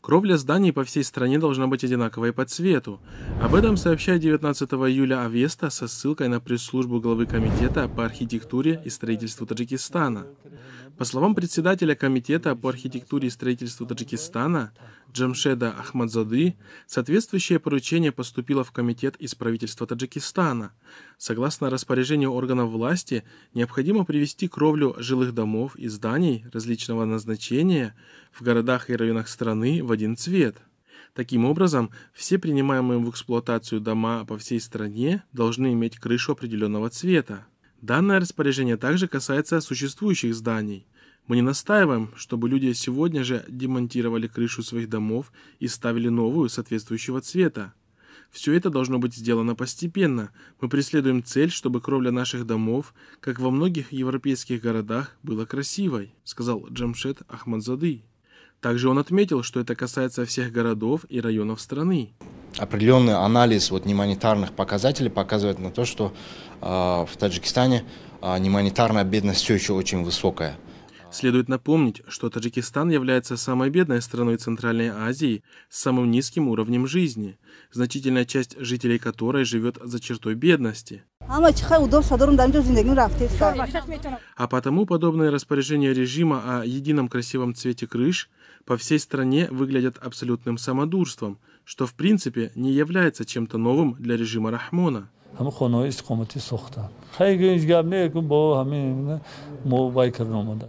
Кровля зданий по всей стране должна быть одинаковой по цвету. Об этом сообщает 19 июля Авеста со ссылкой на пресс-службу главы Комитета по архитектуре и строительству Таджикистана. По словам председателя Комитета по архитектуре и строительству Таджикистана Джамшеда Ахмадзады, соответствующее поручение поступило в Комитет из правительства Таджикистана. Согласно распоряжению органов власти, необходимо привести кровлю жилых домов и зданий различного назначения в городах и районах страны в один цвет – Таким образом, все принимаемые в эксплуатацию дома по всей стране должны иметь крышу определенного цвета. Данное распоряжение также касается существующих зданий. Мы не настаиваем, чтобы люди сегодня же демонтировали крышу своих домов и ставили новую соответствующего цвета. Все это должно быть сделано постепенно. Мы преследуем цель, чтобы кровля наших домов, как во многих европейских городах, была красивой», — сказал Джамшет Ахмадзады. Также он отметил, что это касается всех городов и районов страны. Определенный анализ вот немонетарных показателей показывает на то, что э, в Таджикистане э, а, немонетарная бедность все еще очень высокая – Следует напомнить, что Таджикистан является самой бедной страной Центральной Азии с самым низким уровнем жизни, значительная часть жителей которой живет за чертой бедности. Ну, а потому подобные распоряжения режима о едином красивом цвете крыш по всей стране выглядят абсолютным самодурством, что в принципе не является чем-то новым для режима Рахмона. همه خانه های استقامتی ساختن خیلی هیچ گپ با همین موبایل کردن آمده